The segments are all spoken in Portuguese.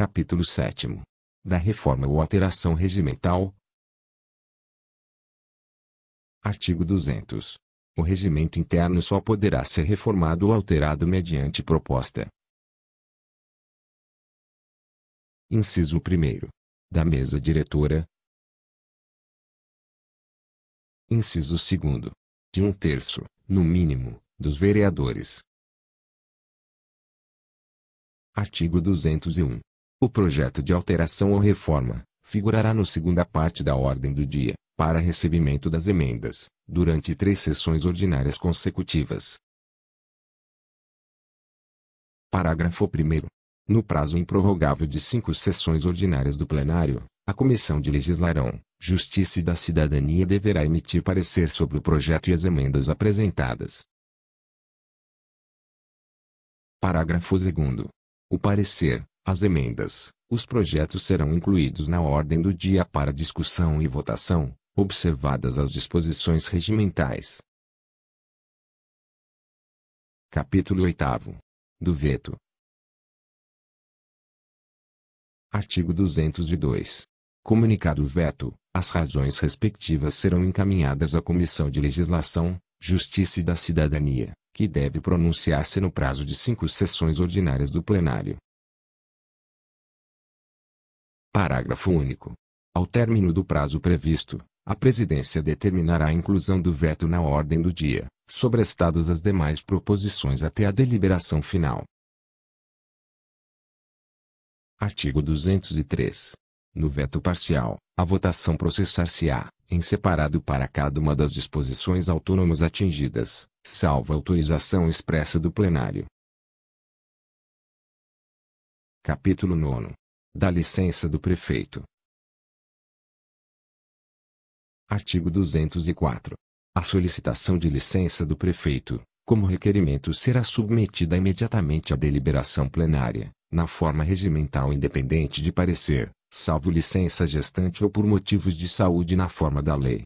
Capítulo 7. Da reforma ou alteração regimental. Artigo 200. O regimento interno só poderá ser reformado ou alterado mediante proposta. Inciso 1. Da mesa diretora. Inciso 2. De um terço, no mínimo, dos vereadores. Artigo 201. O projeto de alteração ou reforma figurará no segunda parte da ordem do dia, para recebimento das emendas, durante três sessões ordinárias consecutivas. Parágrafo 1. No prazo improrrogável de cinco sessões ordinárias do plenário, a Comissão de Legislação, Justiça e da Cidadania deverá emitir parecer sobre o projeto e as emendas apresentadas. Parágrafo 2. O parecer, as emendas, os projetos serão incluídos na ordem do dia para discussão e votação, observadas as disposições regimentais. Capítulo 8 do veto. Artigo 202. Comunicado o veto, as razões respectivas serão encaminhadas à Comissão de Legislação, Justiça e da Cidadania, que deve pronunciar-se no prazo de cinco sessões ordinárias do plenário. Parágrafo único. Ao término do prazo previsto, a presidência determinará a inclusão do veto na ordem do dia, sobrestadas as demais proposições até a deliberação final. Artigo 203. No veto parcial, a votação processar-se-á, em separado para cada uma das disposições autônomas atingidas, salvo autorização expressa do plenário. Capítulo 9 da licença do prefeito. Artigo 204. A solicitação de licença do prefeito, como requerimento, será submetida imediatamente à deliberação plenária, na forma regimental independente de parecer, salvo licença gestante ou por motivos de saúde na forma da lei.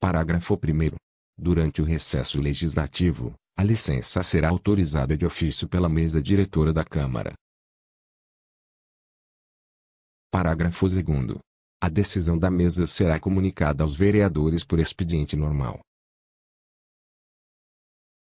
Parágrafo 1. Durante o recesso legislativo, a licença será autorizada de ofício pela mesa diretora da Câmara. Parágrafo 2. A decisão da mesa será comunicada aos vereadores por expediente normal.